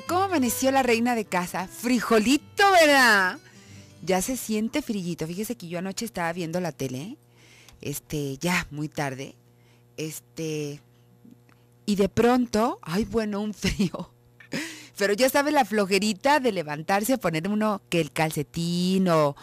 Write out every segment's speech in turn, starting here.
¿cómo amaneció la reina de casa? Frijolito, ¿verdad? Ya se siente frillito. Fíjese que yo anoche estaba viendo la tele, este, ya muy tarde, este, y de pronto, ay, bueno, un frío. Pero ya sabes la flojerita de levantarse a poner uno que el calcetín o,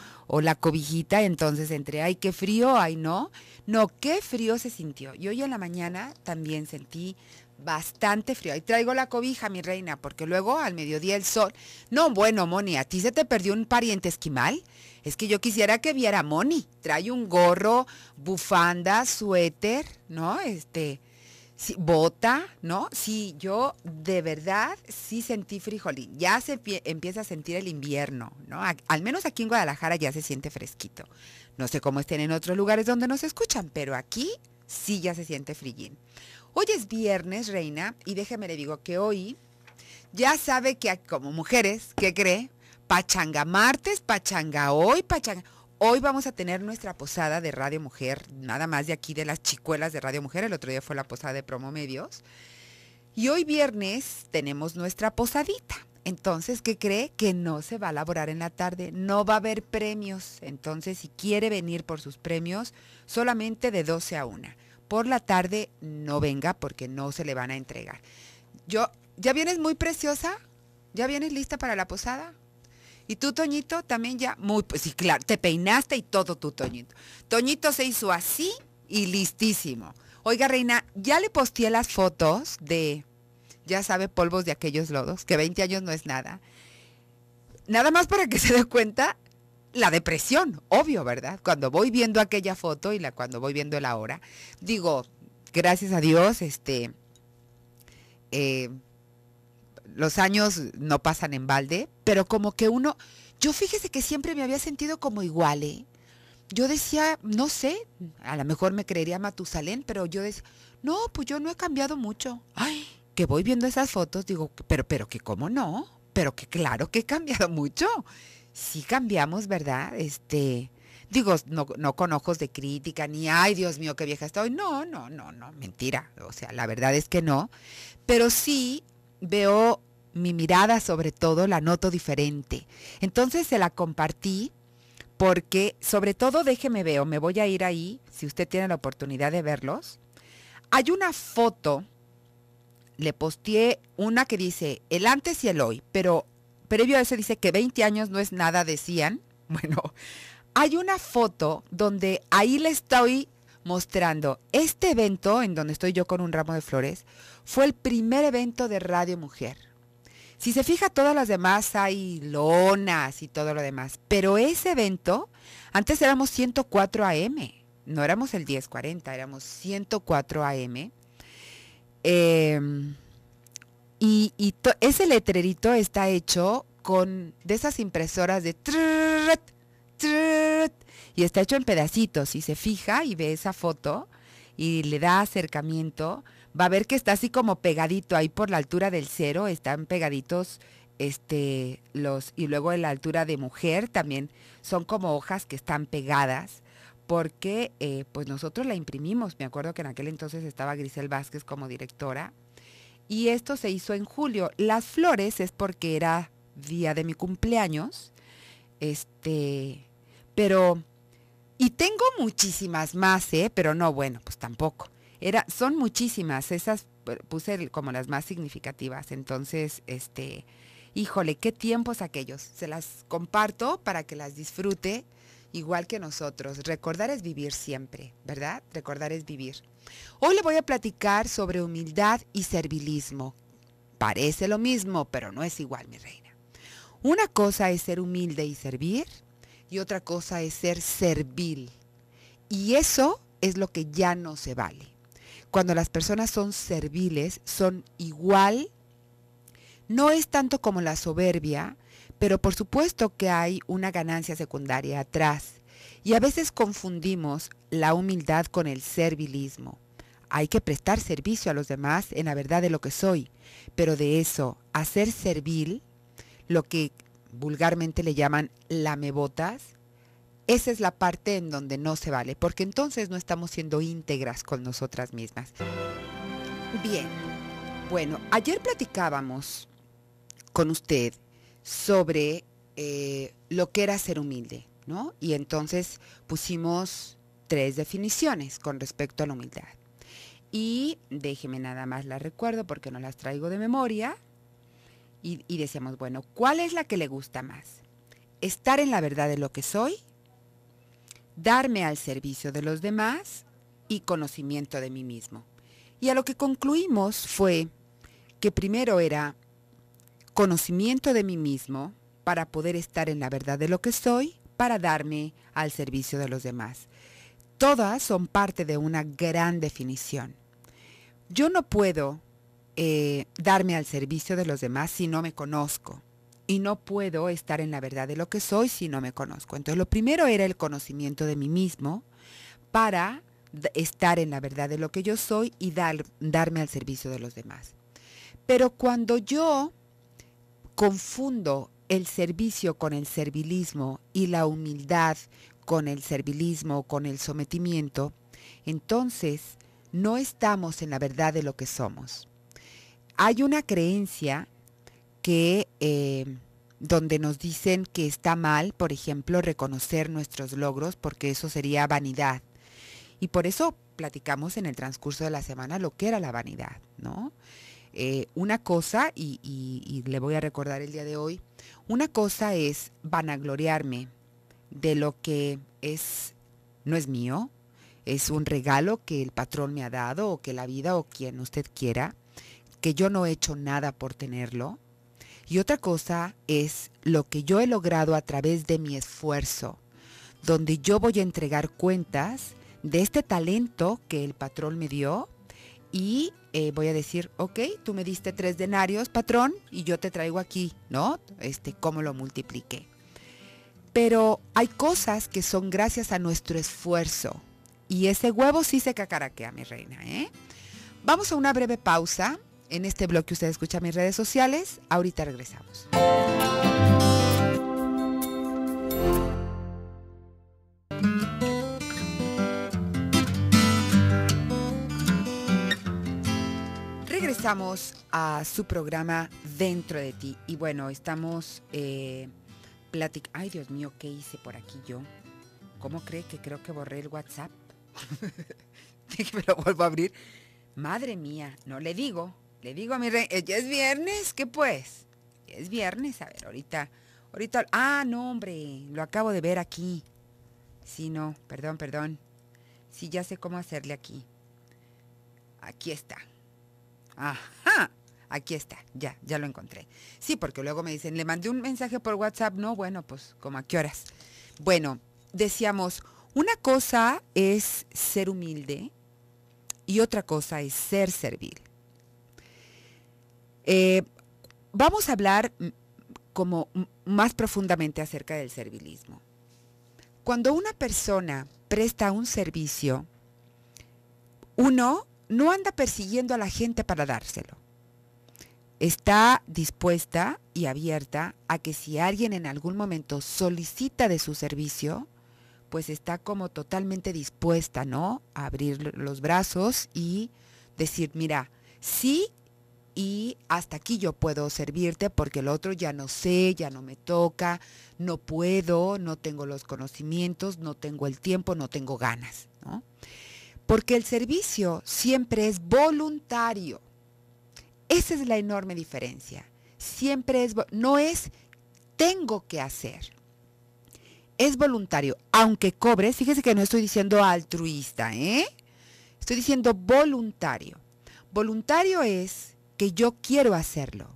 la cobijita, entonces entre, ay, qué frío, ay, no. No, qué frío se sintió. Y hoy en la mañana también sentí bastante frío. Ahí traigo la cobija, mi reina, porque luego al mediodía el sol. No, bueno, Moni, ¿a ti se te perdió un pariente esquimal? Es que yo quisiera que viera Moni. Trae un gorro, bufanda, suéter, ¿no? Este, bota, ¿no? Sí, yo de verdad sí sentí frijolín. Ya se empieza a sentir el invierno, ¿no? al menos aquí en Guadalajara ya se siente fresquito. No sé cómo estén en otros lugares donde nos escuchan, pero aquí sí ya se siente frijolín. Hoy es viernes, reina, y déjeme le digo que hoy ya sabe que como mujeres, ¿qué cree? Pachanga martes, pachanga hoy, pachanga. Hoy vamos a tener nuestra posada de Radio Mujer, nada más de aquí de las chicuelas de Radio Mujer. El otro día fue la posada de Promo Y hoy viernes tenemos nuestra posadita. Entonces, ¿qué cree? Que no se va a elaborar en la tarde, no va a haber premios. Entonces, si quiere venir por sus premios, solamente de 12 a 1 por la tarde no venga porque no se le van a entregar. Yo, ¿ya vienes muy preciosa? ¿Ya vienes lista para la posada? Y tú, Toñito, también ya muy, pues sí, claro, te peinaste y todo tú, Toñito. Toñito se hizo así y listísimo. Oiga, Reina, ya le posteé las fotos de, ya sabe, polvos de aquellos lodos, que 20 años no es nada. Nada más para que se dé cuenta la depresión, obvio, ¿verdad? Cuando voy viendo aquella foto y la, cuando voy viendo la hora, digo, gracias a Dios, este, eh, los años no pasan en balde, pero como que uno, yo fíjese que siempre me había sentido como igual, ¿eh? Yo decía, no sé, a lo mejor me creería Matusalén, pero yo decía, no, pues yo no he cambiado mucho. Ay, que voy viendo esas fotos, digo, pero, pero que cómo no, pero que claro que he cambiado mucho sí cambiamos, ¿verdad? Este, digo, no, con ojos de crítica, ni ay, Dios mío, qué vieja estoy. No, no, no, no, mentira. O sea, la verdad es que no. Pero sí veo mi mirada, sobre todo, la noto diferente. Entonces se la compartí porque, sobre todo, déjeme veo, me voy a ir ahí, si usted tiene la oportunidad de verlos. Hay una foto, le posteé una que dice el antes y el hoy, pero previo a eso dice que 20 años no es nada, decían. Bueno, hay una foto donde ahí le estoy mostrando este evento en donde estoy yo con un ramo de flores. Fue el primer evento de Radio Mujer. Si se fija, todas las demás hay lonas y todo lo demás. Pero ese evento, antes éramos 104 AM. No éramos el 1040, éramos 104 AM. Eh, y, ese letrerito está hecho con de esas impresoras de... Trrrt, y está hecho en pedacitos. Y se fija y ve esa foto y le da acercamiento, va a ver que está así como pegadito ahí por la altura del cero, están pegaditos este los y luego en la altura de mujer también son como hojas que están pegadas porque eh, pues nosotros la imprimimos. Me acuerdo que en aquel entonces estaba Grisel Vázquez como directora y esto se hizo en julio. Las flores es porque era día de mi cumpleaños. Este, pero y tengo muchísimas más, ¿eh? Pero no, bueno, pues tampoco. Era, son muchísimas, esas eh, puse como las más significativas. Entonces, este, híjole, qué tiempos aquellos. Se las comparto para que las disfrute igual que nosotros. Recordar es vivir siempre, ¿verdad? Recordar es vivir. Hoy le voy a platicar sobre humildad y servilismo. Parece lo mismo, pero no es igual, mi reina. Una cosa es ser humilde y servir y otra cosa es ser servil. Y eso es lo que ya no se vale. Cuando las personas son serviles, son igual. No es tanto como la soberbia, pero por supuesto que hay una ganancia secundaria atrás. Y a veces confundimos la humildad con el servilismo. Hay que prestar servicio a los demás en la verdad de lo que soy, pero de eso, hacer servil, lo que vulgarmente le llaman lamebotas, esa es la parte en donde no se vale, porque entonces no estamos siendo íntegras con nosotras mismas. Bien, bueno, ayer platicábamos con usted sobre eh, lo que era ser humilde, ¿no? Y entonces pusimos tres definiciones con respecto a la humildad. Y déjeme nada más las recuerdo porque no las traigo de memoria. Y, y decíamos, bueno, ¿cuál es la que le gusta más? Estar en la verdad de lo que soy, darme al servicio de los demás y conocimiento de mí mismo. Y a lo que concluimos fue que primero era conocimiento de mí mismo para poder estar en la verdad de lo que soy, para darme al servicio de los demás. Todas son parte de una gran definición. Yo no puedo eh, darme al servicio de los demás si no me conozco. Y no puedo estar en la verdad de lo que soy si no me conozco. Entonces lo primero era el conocimiento de mí mismo para estar en la verdad de lo que yo soy y dar, darme al servicio de los demás. Pero cuando yo confundo el servicio con el servilismo y la humildad con el servilismo, con el sometimiento, entonces no estamos en la verdad de lo que somos. Hay una creencia que eh, donde nos dicen que está mal, por ejemplo, reconocer nuestros logros porque eso sería vanidad. Y por eso platicamos en el transcurso de la semana lo que era la vanidad, ¿no? Eh, una cosa, y, le voy a recordar el día de hoy, una cosa es vanagloriarme de lo que es, no es mío, es un regalo que el patrón me ha dado o que la vida o quien usted quiera, que yo no he hecho nada por tenerlo. Y otra cosa es lo que yo he logrado a través de mi esfuerzo, donde yo voy a entregar cuentas de este talento que el patrón me dio, y eh, voy a decir, ok, tú me diste tres denarios, patrón, y yo te traigo aquí, ¿no? Este, cómo lo multipliqué. Pero hay cosas que son gracias a nuestro esfuerzo. Y ese huevo sí se cacaraquea, mi reina, ¿eh? Vamos a una breve pausa en este bloque que usted escucha mis redes sociales. Ahorita regresamos. regresamos a su programa Dentro de ti. Y bueno, estamos eh, platicando. Ay, Dios mío, ¿qué hice por aquí yo? ¿Cómo cree que creo que borré el WhatsApp? Me lo vuelvo a abrir. Madre mía, no le digo. Le digo a mi rey, eh, ¿ya es viernes? ¿Qué pues? es viernes? A ver, ahorita. Ahorita. Ah, no, hombre, lo acabo de ver aquí. Sí, no, perdón, perdón. Sí, ya sé cómo hacerle aquí. Aquí está. Ajá. Aquí está, ya, ya lo encontré. Sí, porque luego me dicen, le mandé un mensaje por WhatsApp. No, bueno, pues, ¿como a qué horas? Bueno, decíamos, una cosa es ser humilde y otra cosa es ser servil. Eh, vamos a hablar como más profundamente acerca del servilismo. Cuando una persona presta un servicio, uno no anda persiguiendo a la gente para dárselo. Está dispuesta y abierta a que si alguien en algún momento solicita de su servicio, pues está como totalmente dispuesta, ¿no? A abrir los brazos y decir, mira, sí y hasta aquí yo puedo servirte porque el otro ya no sé, ya no me toca, no puedo, no tengo los conocimientos, no tengo el tiempo, no tengo ganas, ¿no? porque el servicio siempre es voluntario. Esa es la enorme diferencia. Siempre es, no es tengo que hacer. Es voluntario, aunque cobres, fíjese que no estoy diciendo altruista, ¿eh? Estoy diciendo voluntario. Voluntario es que yo quiero hacerlo.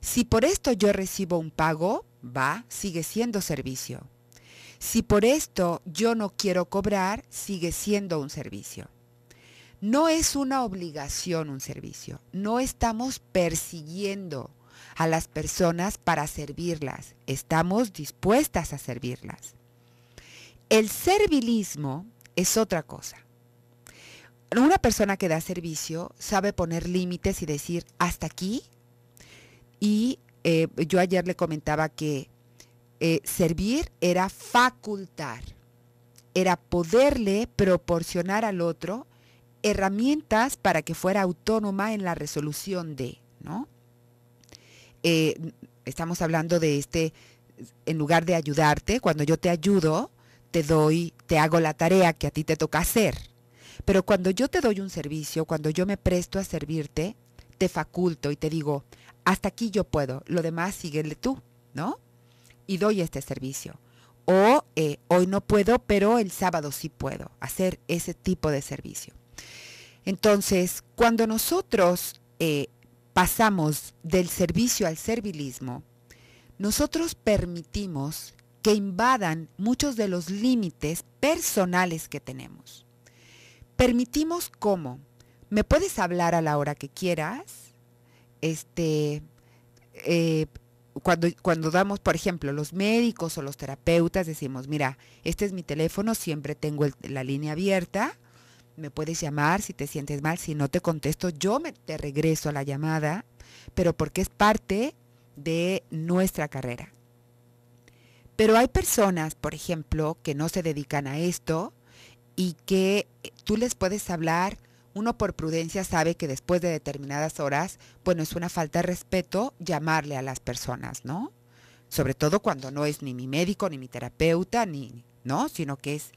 Si por esto yo recibo un pago, va, sigue siendo servicio. Si por esto yo no quiero cobrar, sigue siendo un servicio. No es una obligación un servicio. No estamos persiguiendo a las personas para servirlas. Estamos dispuestas a servirlas. El servilismo es otra cosa. Una persona que da servicio sabe poner límites y decir hasta aquí. Y eh, yo ayer le comentaba que eh, servir era facultar, era poderle proporcionar al otro herramientas para que fuera autónoma en la resolución de, ¿no? Eh, estamos hablando de este, en lugar de ayudarte, cuando yo te ayudo, te doy, te hago la tarea que a ti te toca hacer. Pero cuando yo te doy un servicio, cuando yo me presto a servirte, te faculto y te digo, hasta aquí yo puedo, lo demás síguele tú, ¿no? y doy este servicio. O eh, hoy no puedo, pero el sábado sí puedo hacer ese tipo de servicio. Entonces, cuando nosotros eh, pasamos del servicio al servilismo, nosotros permitimos que invadan muchos de los límites personales que tenemos. Permitimos cómo. Me puedes hablar a la hora que quieras. Este, eh, cuando, damos, por ejemplo, los médicos o los terapeutas, decimos, mira, este es mi teléfono, siempre tengo la línea abierta, me puedes llamar si te sientes mal, si no te contesto, yo me, te regreso a la llamada, pero porque es parte de nuestra carrera. Pero hay personas, por ejemplo, que no se dedican a esto y que tú les puedes hablar uno por prudencia sabe que después de determinadas horas, bueno, es una falta de respeto llamarle a las personas, ¿no? Sobre todo cuando no es ni mi médico, ni mi terapeuta, ni, ¿no? Sino que es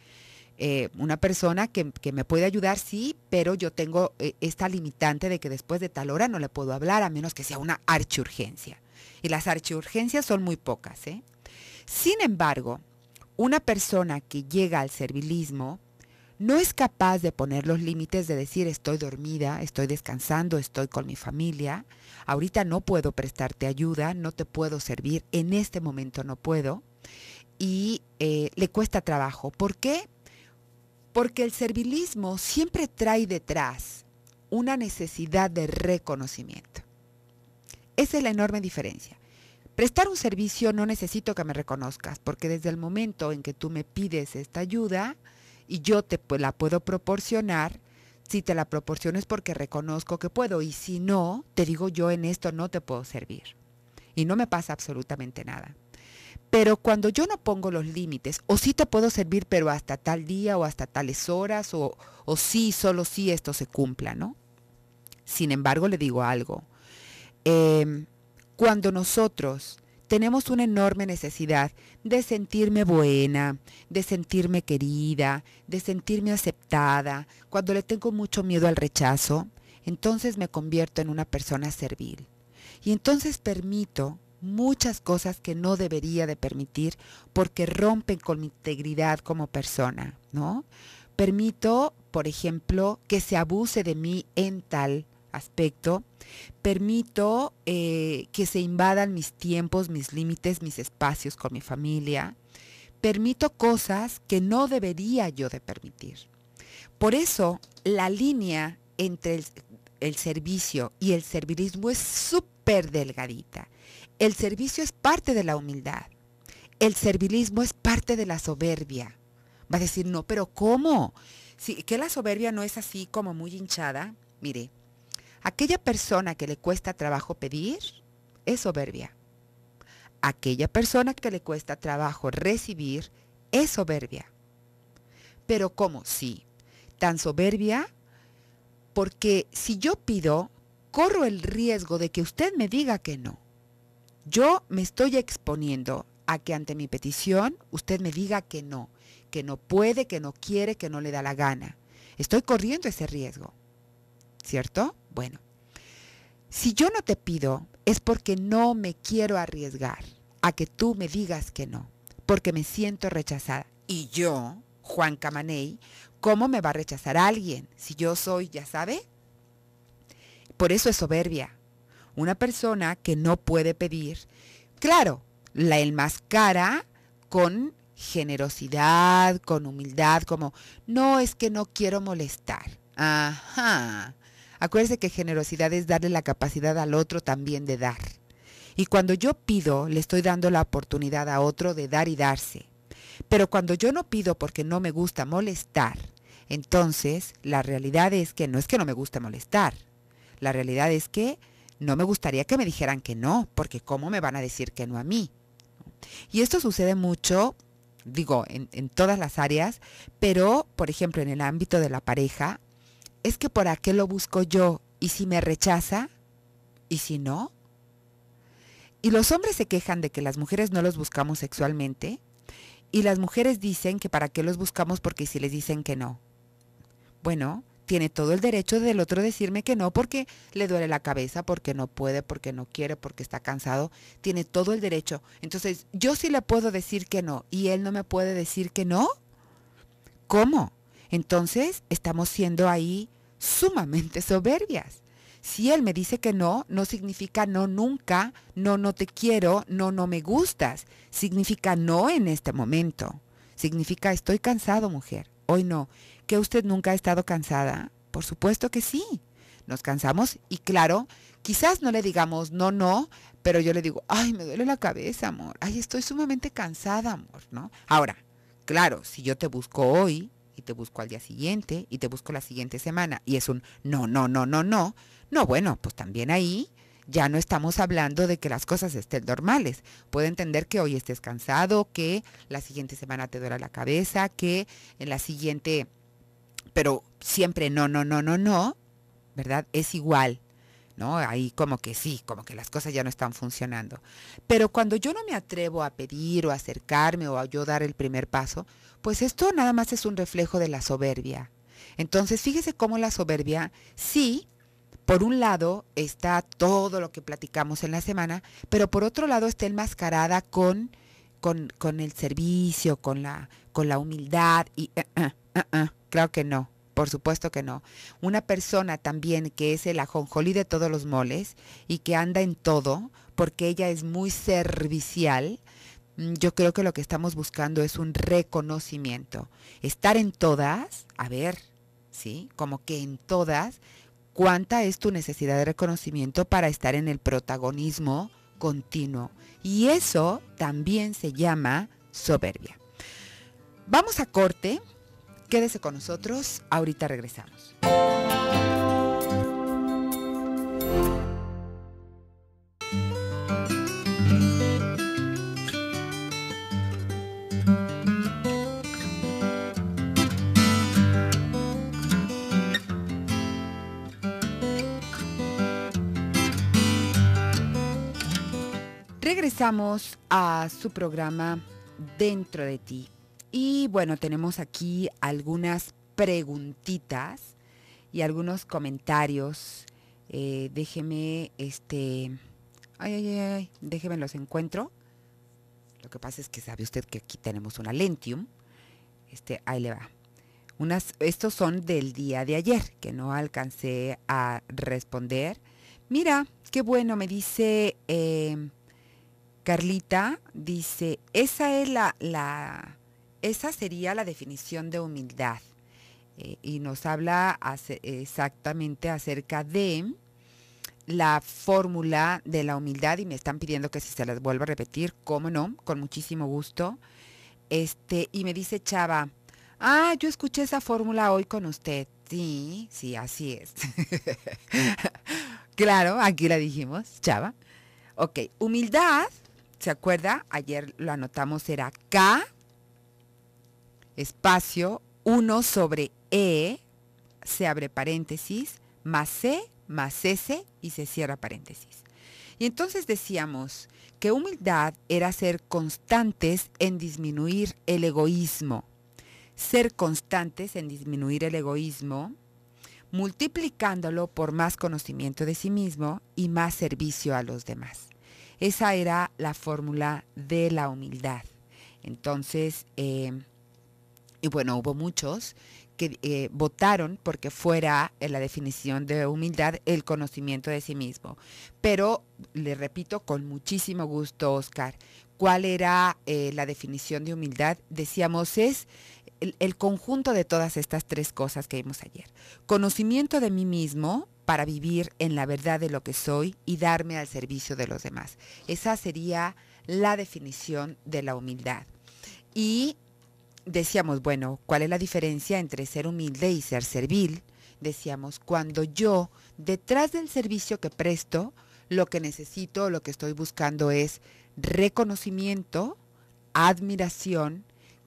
eh, una persona que, me puede ayudar, sí, pero yo tengo eh, esta limitante de que después de tal hora no le puedo hablar, a menos que sea una archiurgencia. Y las archiurgencias son muy pocas, ¿eh? Sin embargo, una persona que llega al servilismo, no es capaz de poner los límites de decir estoy dormida, estoy descansando, estoy con mi familia, ahorita no puedo prestarte ayuda, no te puedo servir, en este momento no puedo, y eh, le cuesta trabajo. ¿Por qué? Porque el servilismo siempre trae detrás una necesidad de reconocimiento. Esa es la enorme diferencia. Prestar un servicio no necesito que me reconozcas, porque desde el momento en que tú me pides esta ayuda, y yo te pues, la puedo proporcionar. Si te la proporciones porque reconozco que puedo y si no, te digo yo en esto no te puedo servir. Y no me pasa absolutamente nada. Pero cuando yo no pongo los límites, o sí te puedo servir, pero hasta tal día o hasta tales horas, o, sí, solo sí esto se cumpla, ¿no? Sin embargo, le digo algo. Em, cuando nosotros tenemos una enorme necesidad de sentirme buena, de sentirme querida, de sentirme aceptada. Cuando le tengo mucho miedo al rechazo, entonces me convierto en una persona servil. Y entonces permito muchas cosas que no debería de permitir porque rompen con mi integridad como persona, ¿no? Permito, por ejemplo, que se abuse de mí en tal aspecto, permito eh, que se invadan mis tiempos, mis límites, mis espacios con mi familia, permito cosas que no debería yo de permitir. Por eso la línea entre el, servicio y el servilismo es súper delgadita. El servicio es parte de la humildad. El servilismo es parte de la soberbia. Va a decir, no, pero ¿cómo? Si, que la soberbia no es así como muy hinchada. Mire, Aquella persona que le cuesta trabajo pedir es soberbia. Aquella persona que le cuesta trabajo recibir es soberbia. Pero ¿cómo? Sí, tan soberbia porque si yo pido, corro el riesgo de que usted me diga que no. Yo me estoy exponiendo a que ante mi petición usted me diga que no, que no puede, que no quiere, que no le da la gana. Estoy corriendo ese riesgo, ¿cierto? Bueno, si yo no te pido es porque no me quiero arriesgar a que tú me digas que no, porque me siento rechazada. Y yo, Juan Camaney, ¿cómo me va a rechazar alguien si yo soy, ya sabe? Por eso es soberbia. Una persona que no puede pedir. Claro, la enmascara con generosidad, con humildad, como, no es que no quiero molestar. Ajá. Acuérdense que generosidad es darle la capacidad al otro también de dar. Y cuando yo pido, le estoy dando la oportunidad a otro de dar y darse. Pero cuando yo no pido porque no me gusta molestar, entonces la realidad es que no es que no me gusta molestar. La realidad es que no me gustaría que me dijeran que no, porque ¿cómo me van a decir que no a mí? Y esto sucede mucho, digo, en, en todas las áreas, pero, por ejemplo, en el ámbito de la pareja, es que por qué lo busco yo y si me rechaza y si no. Y los hombres se quejan de que las mujeres no los buscamos sexualmente y las mujeres dicen que para qué los buscamos porque si les dicen que no. Bueno, tiene todo el derecho del otro decirme que no porque le duele la cabeza, porque no puede, porque no quiere, porque está cansado. Tiene todo el derecho. Entonces, yo sí le puedo decir que no y él no me puede decir que no. ¿Cómo? Entonces, estamos siendo ahí sumamente soberbias. Si él me dice que no, no significa no nunca, no no te quiero, no no me gustas. Significa no en este momento. Significa estoy cansado, mujer. Hoy no. ¿Que usted nunca ha estado cansada? Por supuesto que sí. Nos cansamos y claro, quizás no le digamos no, no, pero yo le digo, ay, me duele la cabeza, amor. Ay, estoy sumamente cansada, amor, ¿no? Ahora, claro, si yo te busco hoy, te busco al día siguiente y te busco la siguiente semana y es un no, no, no, no, no, no, bueno, pues también ahí ya no estamos hablando de que las cosas estén normales. Puede entender que hoy estés cansado, que la siguiente semana te duela la cabeza, que en la siguiente, pero siempre no, no, no, no, no, ¿verdad? Es igual. ¿no? Ahí como que sí, como que las cosas ya no están funcionando. Pero cuando yo no me atrevo a pedir o acercarme o a yo dar el primer paso, pues esto nada más es un reflejo de la soberbia. Entonces, fíjese cómo la soberbia sí por un lado está todo lo que platicamos en la semana, pero por otro lado está enmascarada con, con, con el servicio, con la, con la humildad y eh, eh, eh, claro que no. Por supuesto que no. Una persona también que es el ajonjolí de todos los moles y que anda en todo, porque ella es muy servicial, mm, yo creo que lo que estamos buscando es un reconocimiento. Estar en todas, a ver, ¿sí? Como que en todas, ¿cuánta es tu necesidad de reconocimiento para estar en el protagonismo continuo? Y eso también se llama soberbia. Vamos a corte, Quédese con nosotros, ahorita regresamos. Regresamos a su programa Dentro de ti y bueno, tenemos aquí algunas preguntitas y algunos comentarios. Eh, déjeme, este, ay, ay, ay, déjeme los encuentro. Lo que pasa es que sabe usted que aquí tenemos una Lentium. Este, ahí le va. Unas, estos son del día de ayer, que no alcancé a responder. Mira, qué bueno, me dice eh, Carlita, dice, esa es la, la, esa sería la definición de humildad. Eh, y nos habla exactamente acerca de la fórmula de la humildad y me están pidiendo que si se las vuelva a repetir, cómo no, con muchísimo gusto. Este, y me dice Chava, ah, yo escuché esa fórmula hoy con usted. Sí, sí, así es. claro, aquí la dijimos, Chava. Ok, humildad, ¿se acuerda? Ayer lo anotamos, era K espacio 1 sobre E, se abre paréntesis, más C, más S y se cierra paréntesis. Y entonces decíamos que humildad era ser constantes en disminuir el egoísmo. Ser constantes en disminuir el egoísmo, multiplicándolo por más conocimiento de sí mismo y más servicio a los demás. Esa era la fórmula de la humildad. Entonces, eh, y bueno, hubo muchos que eh, votaron porque fuera en eh, la definición de humildad el conocimiento de sí mismo. Pero le repito con muchísimo gusto, Oscar, ¿cuál era eh, la definición de humildad? Decíamos es el, el conjunto de todas estas tres cosas que vimos ayer. Conocimiento de mí mismo, para vivir en la verdad de lo que soy y darme al servicio de los demás. Esa sería la definición de la humildad. Y decíamos, bueno, ¿cuál es la diferencia entre ser humilde y ser servil? Decíamos, cuando yo, detrás del servicio que presto, lo que necesito, lo que estoy buscando es reconocimiento, admiración,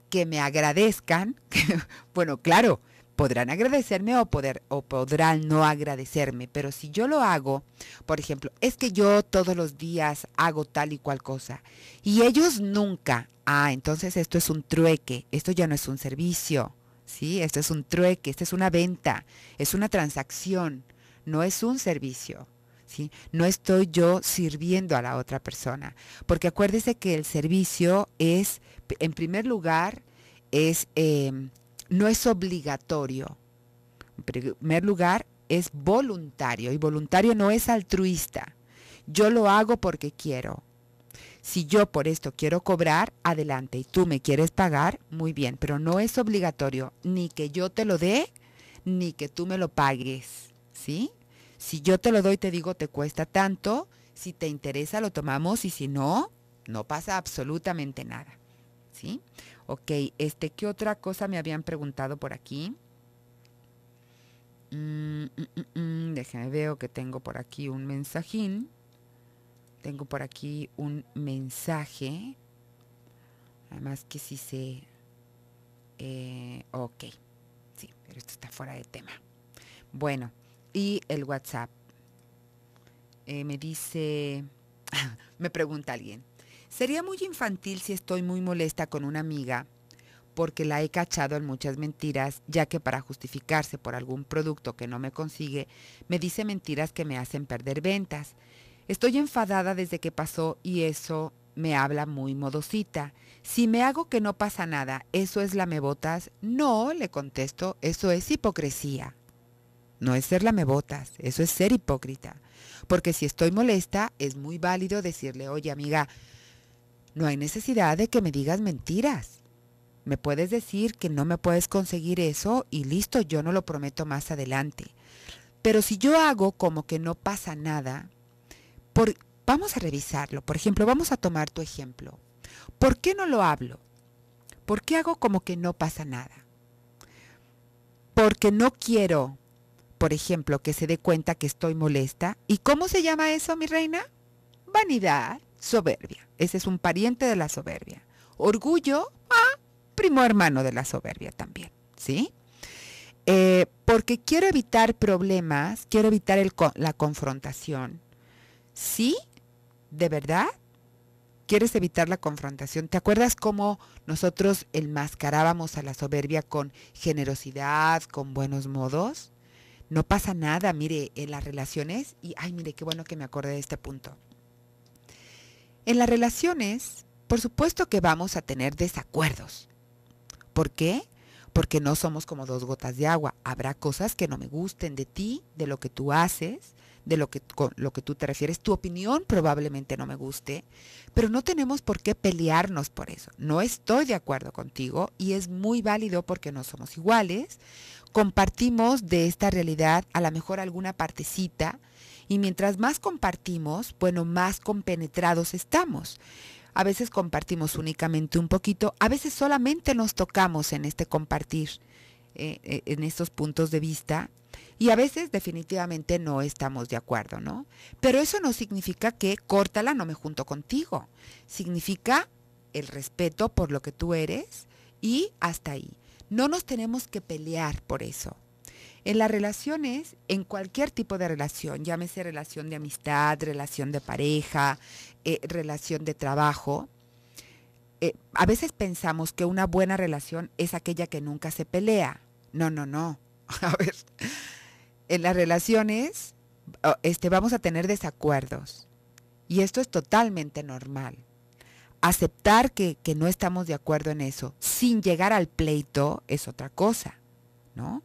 que me agradezcan, bueno, claro, podrán agradecerme o, poder, o podrán no agradecerme, pero si yo lo hago, por ejemplo, es que yo todos los días hago tal y cual cosa y ellos nunca, ah, entonces esto es un trueque, esto ya no es un servicio, ¿sí? Esto es un trueque, esto es una venta, es una transacción, no es un servicio. ¿Sí? No estoy yo sirviendo a la otra persona, porque acuérdese que el servicio es, en primer lugar, es em, no es obligatorio. En primer lugar, es voluntario y voluntario no es altruista. Yo lo hago porque quiero. Si yo por esto quiero cobrar, adelante. Y tú me quieres pagar, muy bien. Pero no es obligatorio ni que yo te lo dé, ni que tú me lo pagues. ¿Sí? Si yo te lo doy, te digo, te cuesta tanto. Si te interesa, lo tomamos. Y si no, no pasa absolutamente nada. ¿Sí? Ok, este, ¿qué otra cosa me habían preguntado por aquí? Mm, mm, mm, mm veo que tengo por aquí un mensajín. Tengo por aquí un mensaje. Además que sí sé. Eh, ok, sí, pero esto está fuera de tema. Bueno, y el WhatsApp. Eh, me dice, me pregunta alguien, Sería muy infantil si estoy muy molesta con una amiga porque la he cachado en muchas mentiras, ya que para justificarse por algún producto que no me consigue, me dice mentiras que me hacen perder ventas. Estoy enfadada desde que pasó y eso me habla muy modosita. Si me hago que no pasa nada, ¿eso es la botas. No, le contesto, eso es hipocresía. No es ser la lamebotas, eso es ser hipócrita. Porque si estoy molesta, es muy válido decirle, oye amiga, no hay necesidad de que me digas mentiras. Me puedes decir que no me puedes conseguir eso y listo, yo no lo prometo más adelante. Pero si yo hago como que no pasa nada, por, vamos a revisarlo. Por ejemplo, vamos a tomar tu ejemplo. ¿Por qué no lo hablo? ¿Por qué hago como que no pasa nada? Porque no quiero, por ejemplo, que se dé cuenta que estoy molesta. ¿Y cómo se llama eso, mi reina? Vanidad soberbia. Ese es un pariente de la soberbia. Orgullo, ah, primo hermano de la soberbia también, ¿sí? Eh, porque quiero evitar problemas, quiero evitar el, la confrontación. ¿Sí? ¿De verdad? ¿Quieres evitar la confrontación? ¿Te acuerdas cómo nosotros enmascarábamos a la soberbia con generosidad, con buenos modos? No pasa nada, mire, en las relaciones, y ay, mire, qué bueno que me acordé de este punto en las relaciones, por supuesto que vamos a tener desacuerdos. ¿Por qué? Porque no somos como dos gotas de agua. Habrá cosas que no me gusten de ti, de lo que tú haces, de lo que, lo que tú te refieres. Tu opinión probablemente no me guste, pero no tenemos por qué pelearnos por eso. No estoy de acuerdo contigo y es muy válido porque no somos iguales. Compartimos de esta realidad a lo mejor alguna partecita, y mientras más compartimos, bueno, más compenetrados estamos. A veces compartimos únicamente un poquito, a veces solamente nos tocamos en este compartir, eh, eh, en estos puntos de vista, y a veces definitivamente no estamos de acuerdo, ¿no? Pero eso no significa que córtala, no me junto contigo. Significa el respeto por lo que tú eres y hasta ahí. No nos tenemos que pelear por eso. En las relaciones, en cualquier tipo de relación, llámese relación de amistad, relación de pareja, eh, relación de trabajo, eh, a veces pensamos que una buena relación es aquella que nunca se pelea. No, no, no. A ver, en las relaciones oh, este, vamos a tener desacuerdos y esto es totalmente normal. Aceptar que no estamos de acuerdo en eso sin llegar al pleito es otra cosa, ¿no?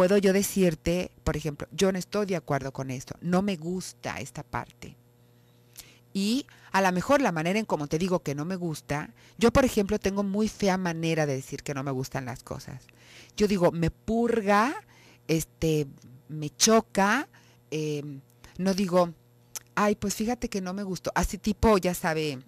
puedo yo decirte, por ejemplo, yo no estoy de acuerdo con esto, no me gusta esta parte. Y a lo mejor la manera en como te digo que no me gusta, yo por ejemplo tengo muy fea manera de decir que no me gustan las cosas. Yo digo, me purga, este, me choca, em, no digo, ay, pues fíjate que no me gustó. Así tipo, ya sabe,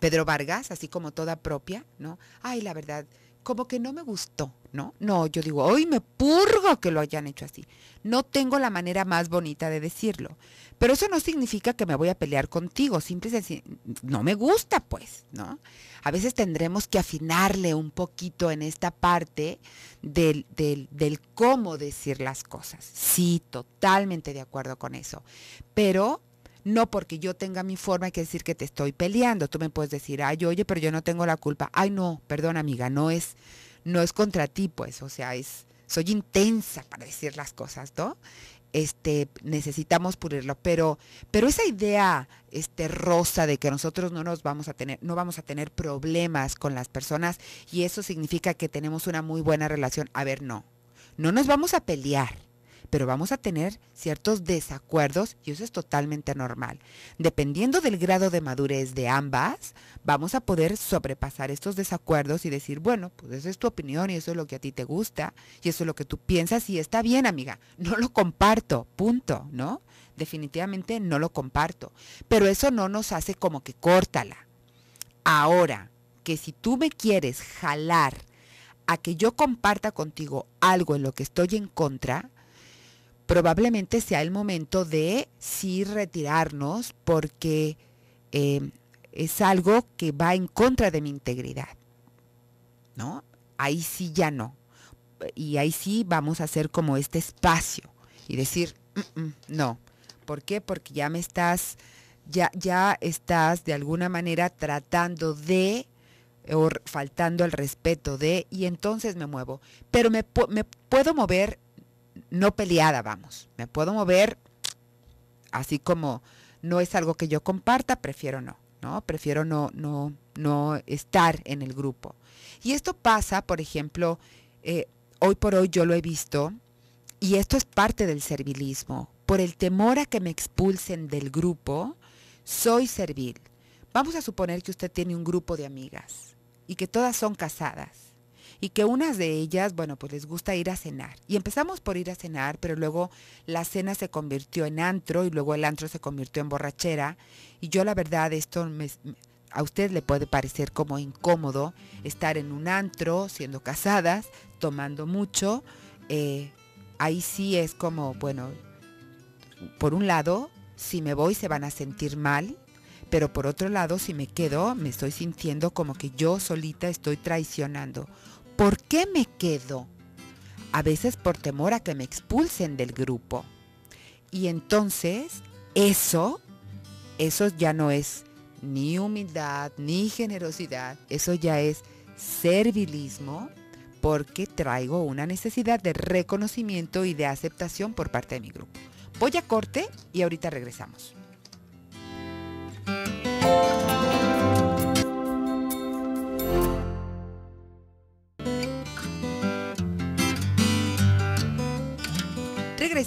Pedro Vargas, así como toda propia, ¿no? Ay, la verdad, como que no me gustó. ¿no? No, yo digo, hoy me purgo que lo hayan hecho así. No tengo la manera más bonita de decirlo. Pero eso no significa que me voy a pelear contigo, simplemente no me gusta, pues, ¿no? A veces tendremos que afinarle un poquito en esta parte del, del, del cómo decir las cosas. Sí, totalmente de acuerdo con eso. Pero no porque yo tenga mi forma, hay que decir que te estoy peleando. Tú me puedes decir, ay, oye, pero yo no tengo la culpa. Ay, no, perdón, amiga, no es, no es contra ti, pues, o sea, es, soy intensa para decir las cosas, ¿no? Este, necesitamos pulirlo, pero, pero esa idea este, rosa de que nosotros no nos vamos a tener, no vamos a tener problemas con las personas y eso significa que tenemos una muy buena relación. A ver, no, no nos vamos a pelear, pero vamos a tener ciertos desacuerdos y eso es totalmente normal. Dependiendo del grado de madurez de ambas, vamos a poder sobrepasar estos desacuerdos y decir, bueno, pues esa es tu opinión y eso es lo que a ti te gusta y eso es lo que tú piensas y está bien, amiga, no lo comparto, punto, ¿no? Definitivamente no lo comparto, pero eso no nos hace como que córtala. Ahora, que si tú me quieres jalar a que yo comparta contigo algo en lo que estoy en contra, probablemente sea el momento de sí retirarnos porque eh, es algo que va en contra de mi integridad. ¿No? Ahí sí ya no. Y ahí sí vamos a hacer como este espacio y decir, mm, mm, no. ¿Por qué? Porque ya me estás, ya, ya estás de alguna manera tratando de o faltando el respeto de, y entonces me muevo. Pero me, me puedo mover no peleada, vamos. Me puedo mover así como no es algo que yo comparta, prefiero no, ¿no? Prefiero no, no, no estar en el grupo. Y esto pasa, por ejemplo, eh, hoy por hoy yo lo he visto, y esto es parte del servilismo. Por el temor a que me expulsen del grupo, soy servil. Vamos a suponer que usted tiene un grupo de amigas y que todas son casadas y que unas de ellas, bueno, pues les gusta ir a cenar. Y empezamos por ir a cenar, pero luego la cena se convirtió en antro y luego el antro se convirtió en borrachera. Y yo la verdad, esto a usted le puede parecer como incómodo estar en un antro, siendo casadas, tomando mucho. Eh, ahí sí es como, bueno, por un lado, si me voy se van a sentir mal, pero por otro lado, si me quedo, me estoy sintiendo como que yo solita estoy traicionando. ¿por qué me quedo? A veces por temor a que me expulsen del grupo. Y entonces, eso, eso ya no es ni humildad, ni generosidad, eso ya es servilismo porque traigo una necesidad de reconocimiento y de aceptación por parte de mi grupo. Voy a corte y ahorita regresamos.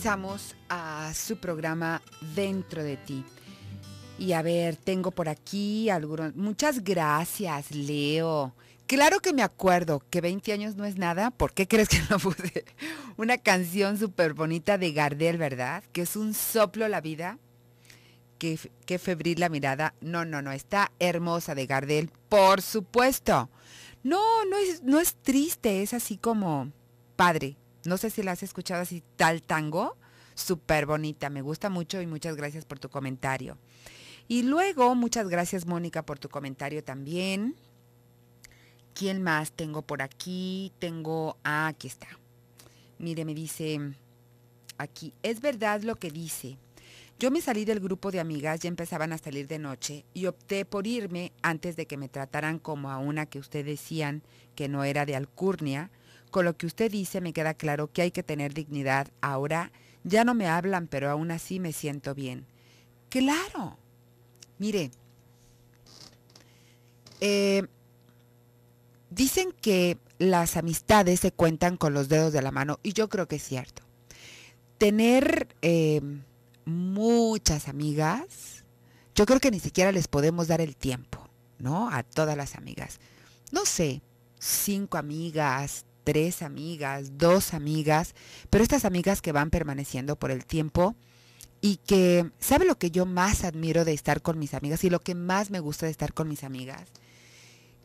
Empezamos a su programa Dentro de ti. Y a ver, tengo por aquí algunos... Muchas gracias, Leo. Claro que me acuerdo que 20 años no es nada. ¿Por qué crees que no puse una canción súper bonita de Gardel, verdad? Que es un soplo la vida. Qué febril la mirada. No, no, no. Está hermosa de Gardel, por supuesto. No, no es, no es triste. Es así como padre, no sé si la has escuchado así, tal tango. Súper bonita, me gusta mucho y muchas gracias por tu comentario. Y luego, muchas gracias Mónica por tu comentario también. ¿Quién más tengo por aquí? Tengo, ah, aquí está. Mire, me dice aquí, es verdad lo que dice. Yo me salí del grupo de amigas, ya empezaban a salir de noche y opté por irme antes de que me trataran como a una que ustedes decían que no era de alcurnia con lo que usted dice me queda claro que hay que tener dignidad. Ahora ya no me hablan, pero aún así me siento bien. Claro. Mire, eh, dicen que las amistades se cuentan con los dedos de la mano y yo creo que es cierto. Tener eh, muchas amigas, yo creo que ni siquiera les podemos dar el tiempo, ¿no? A todas las amigas. No sé, cinco amigas, tres amigas, dos amigas, pero estas amigas que van permaneciendo por el tiempo y que, ¿sabe lo que yo más admiro de estar con mis amigas y lo que más me gusta de estar con mis amigas?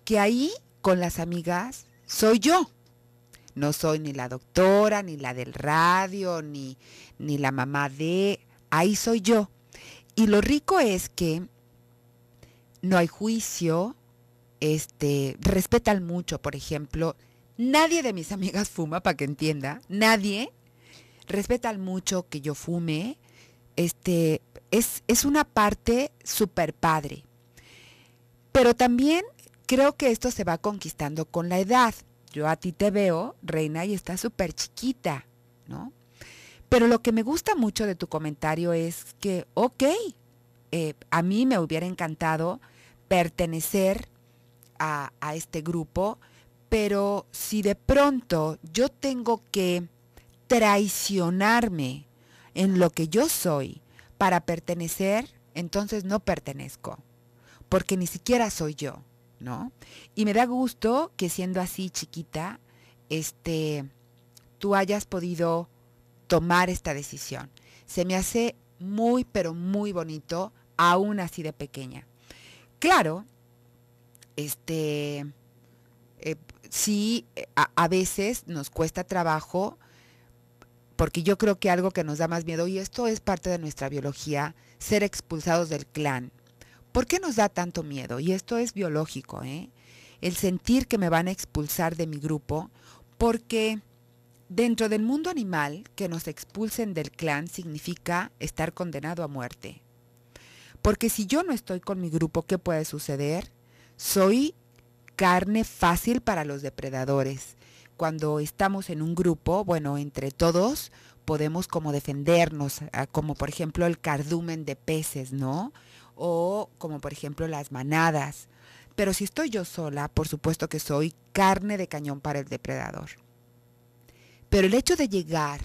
Que ahí con las amigas soy yo. No soy ni la doctora, ni la del radio, ni, la mamá de... Ahí soy yo. Y lo rico es que no hay juicio, este, respetan mucho, por ejemplo, Nadie de mis amigas fuma, para que entienda. Nadie. Respetan mucho que yo fume. Este, es, es una parte súper padre. Pero también creo que esto se va conquistando con la edad. Yo a ti te veo, reina, y estás súper chiquita, ¿no? Pero lo que me gusta mucho de tu comentario es que, ok, eh, a mí me hubiera encantado pertenecer a, a este grupo pero si de pronto yo tengo que traicionarme en lo que yo soy para pertenecer, entonces no pertenezco, porque ni siquiera soy yo, ¿no? Y me da gusto que siendo así chiquita, este, tú hayas podido tomar esta decisión. Se me hace muy, pero muy bonito, aún así de pequeña. Claro, este, eh, sí, eh, a, veces nos cuesta trabajo, porque yo creo que algo que nos da más miedo, y esto es parte de nuestra biología, ser expulsados del clan. ¿Por qué nos da tanto miedo? Y esto es biológico, ¿eh? El sentir que me van a expulsar de mi grupo, porque dentro del mundo animal, que nos expulsen del clan significa estar condenado a muerte. Porque si yo no estoy con mi grupo, ¿qué puede suceder? Soy carne fácil para los depredadores. Cuando estamos en un grupo, bueno, entre todos podemos como defendernos, ah, como por ejemplo el cardumen de peces, ¿no? O como por ejemplo las manadas. Pero si estoy yo sola, por supuesto que soy carne de cañón para el depredador. Pero el hecho de llegar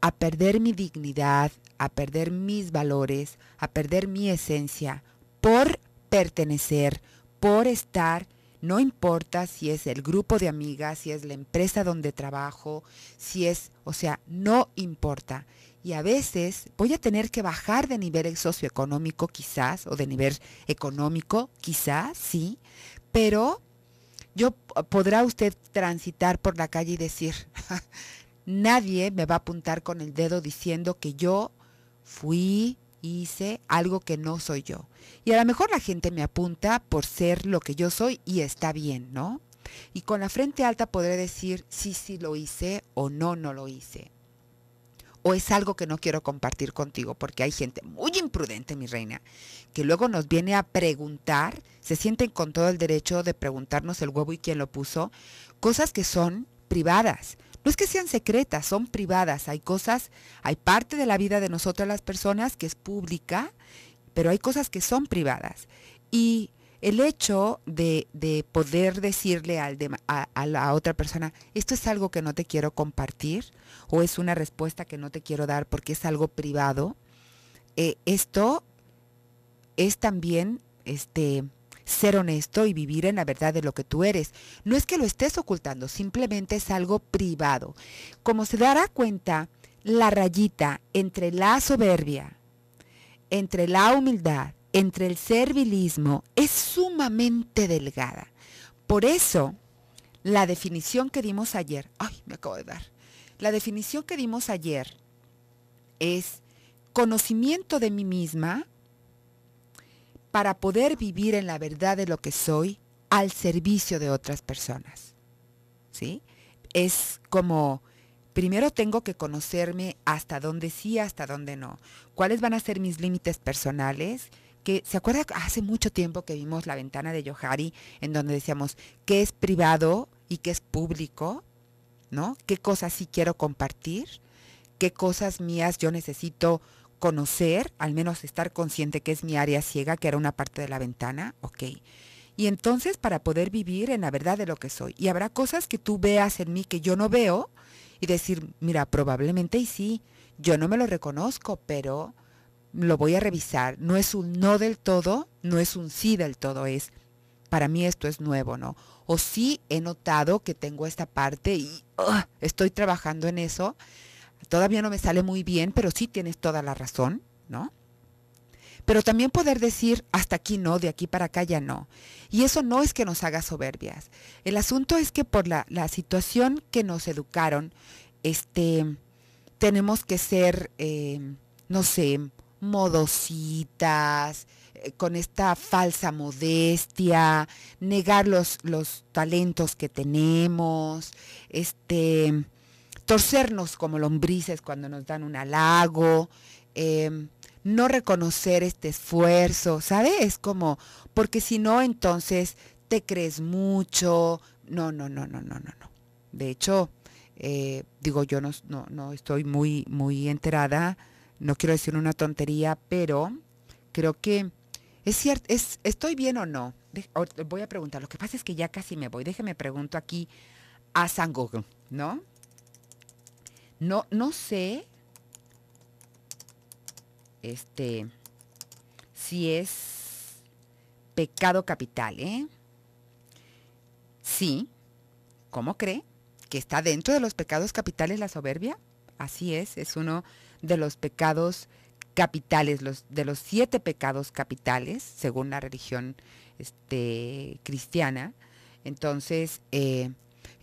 a perder mi dignidad, a perder mis valores, a perder mi esencia por pertenecer, por estar no importa si es el grupo de amigas, si es la empresa donde trabajo, si es, o sea, no importa. Y a veces voy a tener que bajar de nivel socioeconómico quizás, o de nivel económico quizás, sí, pero yo podrá usted transitar por la calle y decir, nadie me va a apuntar con el dedo diciendo que yo fui hice algo que no soy yo. Y a lo mejor la gente me apunta por ser lo que yo soy y está bien, ¿no? Y con la frente alta podré decir sí, sí lo hice o no, no lo hice. O es algo que no quiero compartir contigo, porque hay gente muy imprudente, mi reina, que luego nos viene a preguntar, se sienten con todo el derecho de preguntarnos el huevo y quién lo puso, cosas que son privadas. No es que sean secretas, son privadas. Hay cosas, hay parte de la vida de nosotras las personas que es pública, pero hay cosas que son privadas. Y el hecho de, poder decirle al a, la otra persona, esto es algo que no te quiero compartir o es una respuesta que no te quiero dar porque es algo privado, eh, esto es también este, ser honesto y vivir en la verdad de lo que tú eres. No es que lo estés ocultando, simplemente es algo privado. Como se dará cuenta, la rayita entre la soberbia, entre la humildad, entre el servilismo, es sumamente delgada. Por eso, la definición que dimos ayer, ay, me acabo de dar, la definición que dimos ayer es conocimiento de mí misma, para poder vivir en la verdad de lo que soy al servicio de otras personas. ¿Sí? Es como, primero tengo que conocerme hasta dónde sí, hasta dónde no. ¿Cuáles van a ser mis límites personales? Que, ¿Se acuerda hace mucho tiempo que vimos la ventana de Yohari en donde decíamos qué es privado y qué es público? ¿No? ¿Qué cosas sí quiero compartir? ¿Qué cosas mías yo necesito conocer, al menos estar consciente que es mi área ciega, que era una parte de la ventana, ok. Y entonces para poder vivir en la verdad de lo que soy. Y habrá cosas que tú veas en mí que yo no veo y decir, mira, probablemente y sí, yo no me lo reconozco, pero lo voy a revisar. No es un no del todo, no es un sí del todo, es para mí esto es nuevo, ¿no? O sí he notado que tengo esta parte y estoy trabajando en eso Todavía no me sale muy bien, pero sí tienes toda la razón, ¿no? Pero también poder decir, hasta aquí no, de aquí para acá ya no. Y eso no es que nos haga soberbias. El asunto es que por la, situación que nos educaron, este, tenemos que ser, em, no sé, modositas, eh, con esta falsa modestia, negar los, los talentos que tenemos, este, torcernos como lombrices cuando nos dan un halago, em, no reconocer este esfuerzo, ¿sabes? Es como, porque si no, entonces te crees mucho. No, no, no, no, no, no, no. De hecho, eh, digo, yo no, no, estoy muy, muy enterada, no quiero decir una tontería, pero creo que es cierto, ¿estoy bien o no? voy a preguntar, lo que pasa es que ya casi me voy, déjeme pregunto aquí a San Google, ¿no? No, sé. Este. Si es pecado capital, ¿eh? Sí. ¿Cómo cree? ¿Que está dentro de los pecados capitales la soberbia? Así es, es uno de los pecados capitales, los, de los siete pecados capitales, según la religión este, cristiana. Entonces, eh,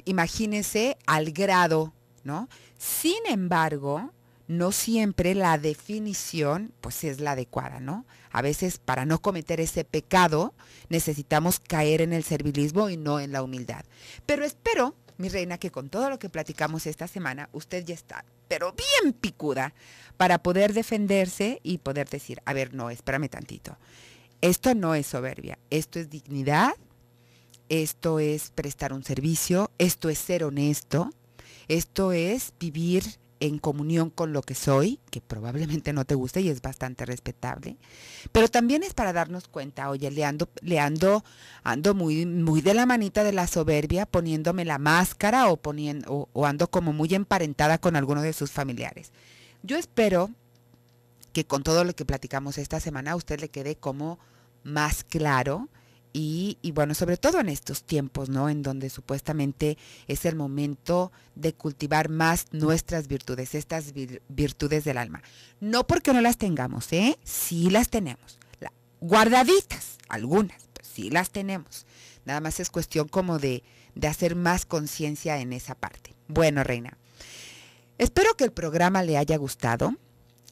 imagínese al grado sin embargo, no siempre la definición pues es la adecuada, ¿no? A veces para no cometer ese pecado necesitamos caer en el servilismo y no en la humildad. Pero espero, mi reina, que con todo lo que platicamos esta semana, usted ya está, pero bien picuda, para poder defenderse y poder decir, a ver, no, espérame tantito. Esto no es soberbia, esto es dignidad, esto es prestar un servicio, esto es ser honesto, esto es vivir en comunión con lo que soy, que probablemente no te guste y es bastante respetable, pero también es para darnos cuenta, oye, le ando, le ando, ando muy, muy de la manita de la soberbia, poniéndome la máscara o, poniendo, o, o ando como muy emparentada con alguno de sus familiares. Yo espero que con todo lo que platicamos esta semana a usted le quede como más claro y, bueno, sobre todo en estos tiempos, ¿no? En donde supuestamente es el momento de cultivar más nuestras virtudes, estas virtudes del alma. No porque no las tengamos, ¿eh? Sí las tenemos. guardaditas, algunas, pues sí las tenemos. Nada más es cuestión como de, de hacer más conciencia en esa parte. Bueno, Reina, espero que el programa le haya gustado.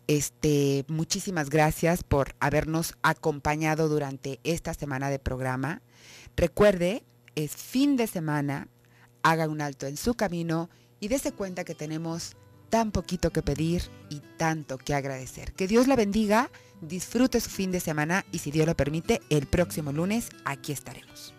Este, muchísimas gracias por habernos acompañado durante esta semana de programa. Recuerde, es fin de semana, haga un alto en su camino y dése cuenta que tenemos tan poquito que pedir y tanto que agradecer. Que Dios la bendiga, disfrute su fin de semana y si Dios lo permite, el próximo lunes aquí estaremos.